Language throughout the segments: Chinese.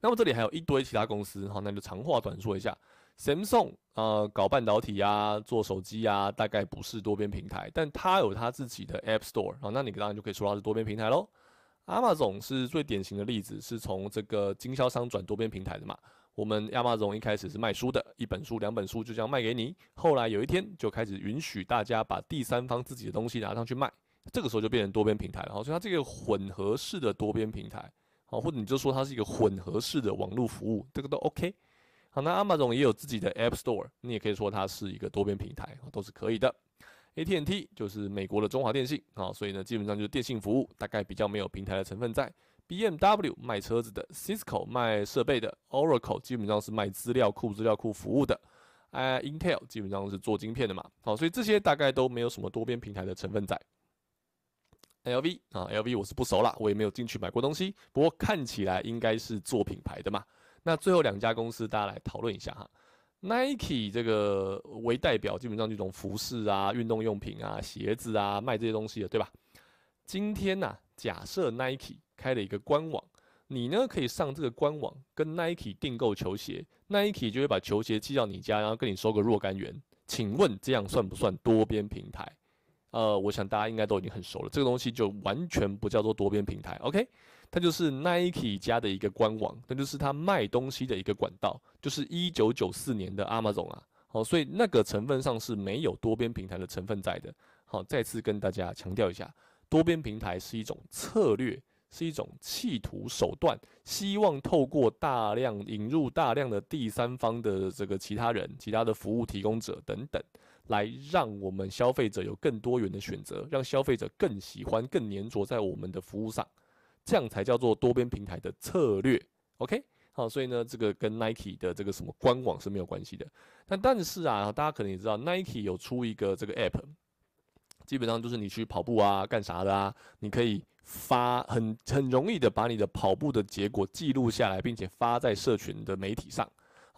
那么这里还有一堆其他公司，哈，那就长话短说一下，Samsung，呃，搞半导体呀，做手机呀，大概不是多边平台，但它有它自己的 App Store，好，那你当然就可以说它是多边平台喽。亚马逊是最典型的例子，是从这个经销商转多边平台的嘛。我们亚马逊一开始是卖书的，一本书、两本书就这样卖给你，后来有一天就开始允许大家把第三方自己的东西拿上去卖，这个时候就变成多边平台了，好，所以它这个混合式的多边平台。哦，或者你就说它是一个混合式的网络服务，这个都 OK。好，那 Amazon 也有自己的 App Store，你也可以说它是一个多边平台，都是可以的。AT&T 就是美国的中华电信，啊，所以呢，基本上就是电信服务，大概比较没有平台的成分在。BMW 卖车子的，Cisco 卖设备的，Oracle 基本上是卖资料库、资料库服务的。哎，Intel 基本上是做晶片的嘛，好，所以这些大概都没有什么多边平台的成分在。L V 啊，L V 我是不熟啦，我也没有进去买过东西。不过看起来应该是做品牌的嘛。那最后两家公司大家来讨论一下哈。Nike 这个为代表，基本上就种服饰啊、运动用品啊、鞋子啊，卖这些东西的，对吧？今天呐，假设 Nike 开了一个官网，你呢可以上这个官网跟 Nike 订购球鞋，Nike 就会把球鞋寄到你家，然后跟你收个若干元。请问这样算不算多边平台？呃，我想大家应该都已经很熟了，这个东西就完全不叫做多边平台，OK？它就是 Nike 家的一个官网，那就是它卖东西的一个管道，就是1994年的 Amazon 啊，好，所以那个成分上是没有多边平台的成分在的。好，再次跟大家强调一下，多边平台是一种策略，是一种企图手段，希望透过大量引入大量的第三方的这个其他人、其他的服务提供者等等。来让我们消费者有更多元的选择，让消费者更喜欢、更粘着在我们的服务上，这样才叫做多边平台的策略。OK，好，所以呢，这个跟 Nike 的这个什么官网是没有关系的。但但是啊，大家可能也知道，Nike 有出一个这个 App，基本上就是你去跑步啊、干啥的啊，你可以发很很容易的把你的跑步的结果记录下来，并且发在社群的媒体上。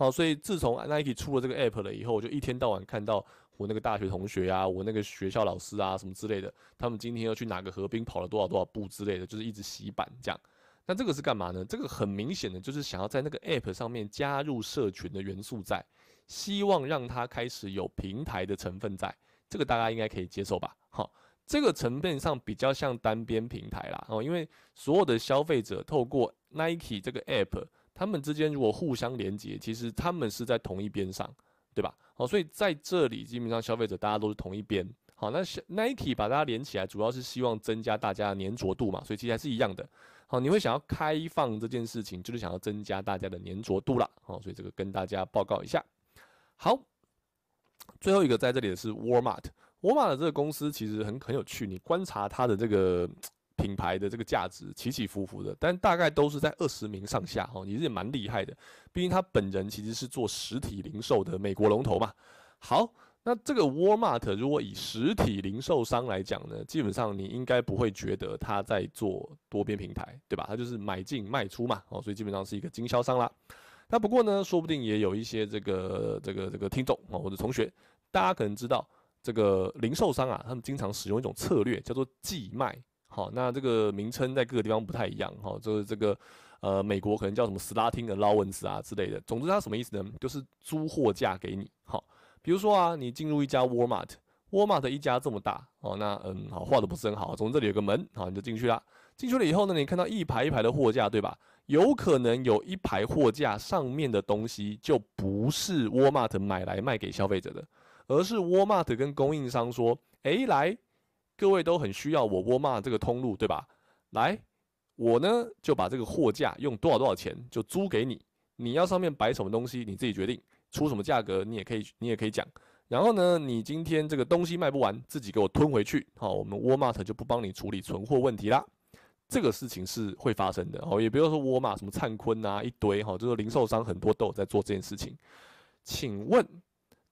好，所以自从 Nike 出了这个 App 了以后，我就一天到晚看到我那个大学同学啊，我那个学校老师啊，什么之类的，他们今天要去哪个河边跑了多少多少步之类的，就是一直洗版这样。那这个是干嘛呢？这个很明显的就是想要在那个 App 上面加入社群的元素，在希望让它开始有平台的成分在，这个大家应该可以接受吧？好，这个层面上比较像单边平台啦。哦，因为所有的消费者透过 Nike 这个 App。他们之间如果互相连接，其实他们是在同一边上，对吧？好，所以在这里基本上消费者大家都是同一边。好，那 Nike 把大家连起来，主要是希望增加大家的粘着度嘛。所以其实还是一样的。好，你会想要开放这件事情，就是想要增加大家的粘着度啦。好，所以这个跟大家报告一下。好，最后一个在这里的是 Walmart。沃尔玛的这个公司其实很很有趣，你观察它的这个。品牌的这个价值起起伏伏的，但大概都是在二十名上下哈，也是也蛮厉害的。毕竟他本人其实是做实体零售的美国龙头嘛。好，那这个 Walmart 如果以实体零售商来讲呢，基本上你应该不会觉得他在做多边平台，对吧？他就是买进卖出嘛，哦，所以基本上是一个经销商啦。那不过呢，说不定也有一些这个这个这个听众啊或者同学，大家可能知道这个零售商啊，他们经常使用一种策略叫做寄卖。好，那这个名称在各个地方不太一样，哈，就是这个，呃，美国可能叫什么 s t a r t i n g allowance” 啊之类的。总之它什么意思呢？就是租货架给你，好，比如说啊，你进入一家 Walmart，Walmart 一家这么大，哦，那嗯，好画的不是很好，总之这里有个门，好，你就进去了。进去了以后呢，你看到一排一排的货架，对吧？有可能有一排货架上面的东西就不是 Walmart 买来卖给消费者的，而是 Walmart 跟供应商说，哎，来。各位都很需要我沃玛这个通路，对吧？来，我呢就把这个货架用多少多少钱就租给你，你要上面摆什么东西你自己决定，出什么价格你也可以你也可以讲。然后呢，你今天这个东西卖不完，自己给我吞回去，好，我们沃玛就不帮你处理存货问题啦。这个事情是会发生的哦，也不要说沃尔玛什么灿坤呐一堆哈，就是零售商很多都有在做这件事情。请问，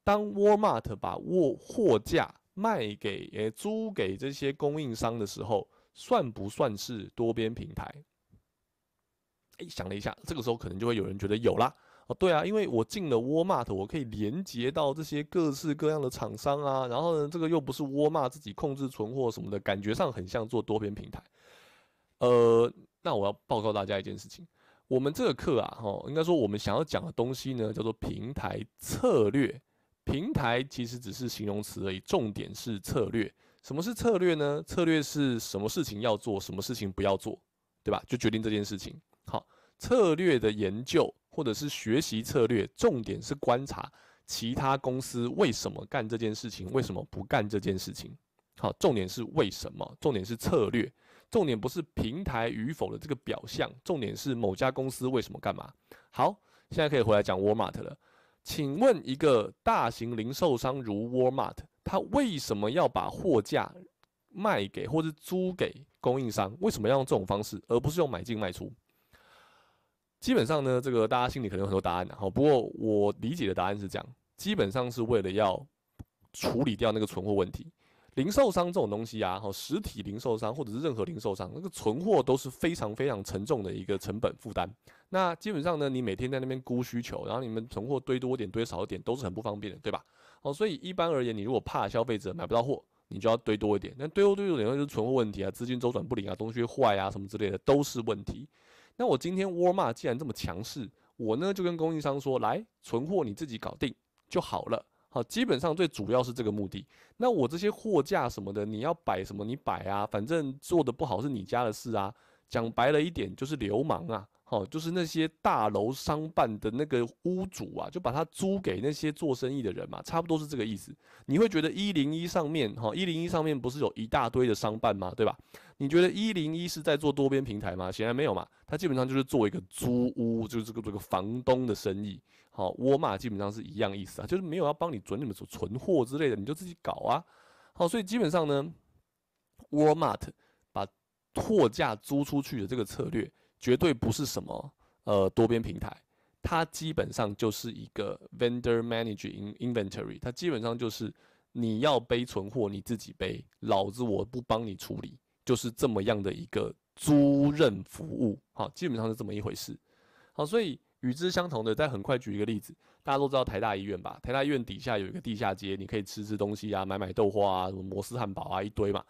当沃尔玛把货货架？卖给诶租给这些供应商的时候，算不算是多边平台？诶，想了一下，这个时候可能就会有人觉得有啦。哦，对啊，因为我进了 Walmart，我可以连接到这些各式各样的厂商啊。然后呢，这个又不是沃尔玛自己控制存货什么的，感觉上很像做多边平台。呃，那我要报告大家一件事情，我们这个课啊，哦，应该说我们想要讲的东西呢，叫做平台策略。平台其实只是形容词而已，重点是策略。什么是策略呢？策略是什么事情要做，什么事情不要做，对吧？就决定这件事情。好，策略的研究或者是学习策略，重点是观察其他公司为什么干这件事情，为什么不干这件事情。好，重点是为什么？重点是策略，重点不是平台与否的这个表象，重点是某家公司为什么干嘛。好，现在可以回来讲 Walmart 了。请问一个大型零售商如 Walmart，他为什么要把货架卖给或者租给供应商？为什么要用这种方式，而不是用买进卖出？基本上呢，这个大家心里可能有很多答案的哈。不过我理解的答案是这样，基本上是为了要处理掉那个存货问题。零售商这种东西啊，哈，实体零售商或者是任何零售商，那个存货都是非常非常沉重的一个成本负担。那基本上呢，你每天在那边估需求，然后你们存货堆多点、堆少点都是很不方便的，对吧？哦，所以一般而言，你如果怕消费者买不到货，你就要堆多一点。那堆多堆多点，那就是存货问题啊，资金周转不灵啊，东西坏啊什么之类的都是问题。那我今天沃尔玛既然这么强势，我呢就跟供应商说，来，存货你自己搞定就好了。好，基本上最主要是这个目的。那我这些货架什么的，你要摆什么，你摆啊，反正做的不好是你家的事啊。讲白了一点，就是流氓啊。哦，就是那些大楼商办的那个屋主啊，就把它租给那些做生意的人嘛，差不多是这个意思。你会觉得一零一上面，哈，一零一上面不是有一大堆的商办吗？对吧？你觉得一零一是在做多边平台吗？显然没有嘛，它基本上就是做一个租屋，就是这个这个房东的生意。好，沃尔玛基本上是一样意思啊，就是没有要帮你准你们所存货之类的，你就自己搞啊。好，所以基本上呢，沃尔玛把货架租出去的这个策略。绝对不是什么呃多边平台，它基本上就是一个 vendor manage inventory，它基本上就是你要背存货你自己背，老子我不帮你处理，就是这么样的一个租任服务，好，基本上是这么一回事。好，所以与之相同的，在很快举一个例子，大家都知道台大医院吧？台大医院底下有一个地下街，你可以吃吃东西啊，买买豆花啊，什么摩斯汉堡啊，一堆嘛。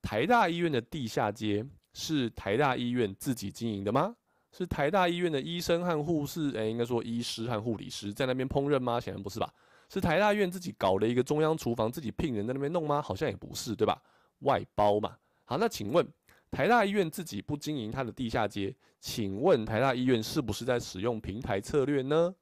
台大医院的地下街。是台大医院自己经营的吗？是台大医院的医生和护士，哎，应该说医师和护理师在那边烹饪吗？显然不是吧？是台大院自己搞了一个中央厨房，自己聘人在那边弄吗？好像也不是，对吧？外包嘛。好，那请问台大医院自己不经营它的地下街，请问台大医院是不是在使用平台策略呢？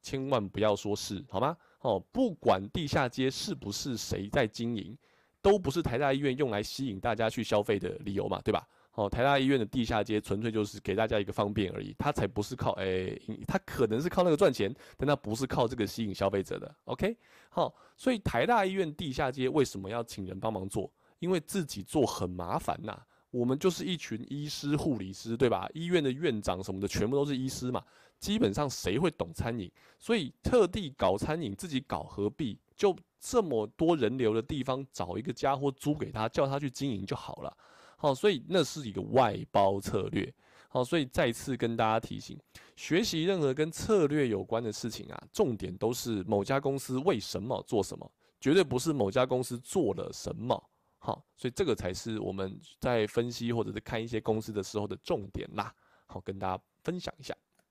千万不要说是，好吗？哦，不管地下街是不是谁在经营，都不是台大医院用来吸引大家去消费的理由嘛，对吧？哦，台大医院的地下街纯粹就是给大家一个方便而已，它才不是靠诶，它可能是靠那个赚钱，但它不是靠这个吸引消费者的。OK，好，所以台大医院地下街为什么要请人帮忙做？因为自己做很麻烦呐。我们就是一群医师、护理师，对吧？医院的院长什么的全部都是医师嘛，基本上谁会懂餐饮？所以特地搞餐饮，自己搞何必？就这么多人流的地方，找一个家伙租给他，叫他去经营就好了。好，所以那是一个外包策略。好，所以再次跟大家提醒，学习任何跟策略有关的事情啊，重点都是某家公司为什么做什么，绝对不是某家公司做了什么。好，所以这个才是我们在分析或者是看一些公司的时候的重点啦。好，跟大家分享一下。